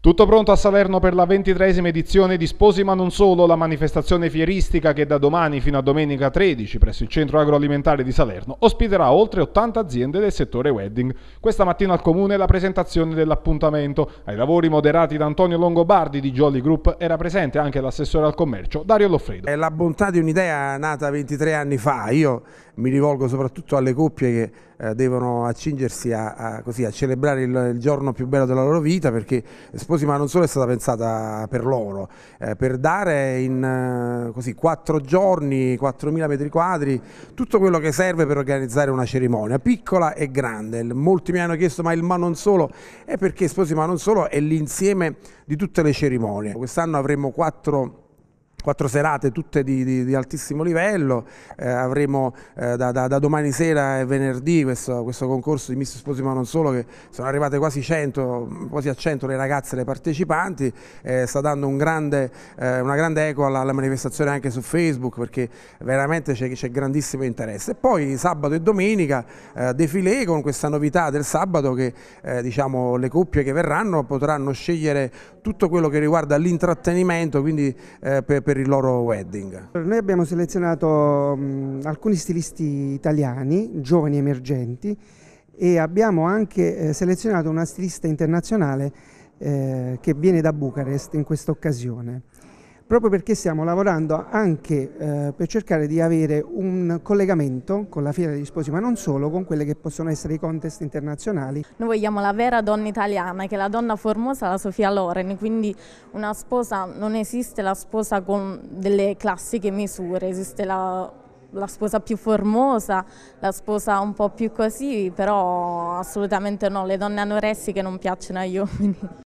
Tutto pronto a Salerno per la ventitresima edizione di Sposi ma non solo, la manifestazione fieristica che da domani fino a domenica 13 presso il centro agroalimentare di Salerno ospiterà oltre 80 aziende del settore wedding. Questa mattina al comune la presentazione dell'appuntamento. Ai lavori moderati da Antonio Longobardi di Jolly Group era presente anche l'assessore al commercio Dario Loffredo. È la bontà di un'idea nata 23 anni fa, io mi rivolgo soprattutto alle coppie che eh, devono accingersi a, a, così, a celebrare il, il, giorno più bello della loro vita perché Sposi ma non solo è stata pensata per loro, eh, per dare in eh, così, 4 giorni, 4.000 metri quadri, tutto quello che serve per organizzare una cerimonia, piccola e grande. Molti mi hanno chiesto ma il ma non solo è perché Sposi ma non solo è l'insieme di tutte le cerimonie. Quest'anno avremo 4 quattro serate tutte di, di, di altissimo livello, eh, avremo eh, da, da, da, domani sera e venerdì questo, questo, concorso di Miss Sposi ma non solo che sono arrivate quasi, 100, quasi a 100 le ragazze, le partecipanti, eh, sta dando un grande, eh, una grande eco alla, alla, manifestazione anche su Facebook perché veramente c'è, grandissimo interesse. E poi sabato e domenica eh, defilé con questa novità del sabato che eh, diciamo, le coppie che verranno potranno scegliere tutto quello che riguarda l'intrattenimento, quindi per per il loro wedding. Noi abbiamo selezionato mh, mm, alcuni stilisti italiani, giovani emergenti, e abbiamo anche eh, selezionato una stilista internazionale eh, che viene da Bucarest in questa occasione proprio perché stiamo lavorando anche eh, per cercare di avere un collegamento con la fiera degli sposi, ma non solo, con quelle che possono essere i contest internazionali. Noi vogliamo la vera donna italiana, che è la donna formosa, la Sofia Loren, quindi una sposa, non esiste la sposa con delle classiche misure, esiste la, la sposa più formosa, la sposa un po' più così, però assolutamente no, le donne anoressiche non piacciono agli uomini.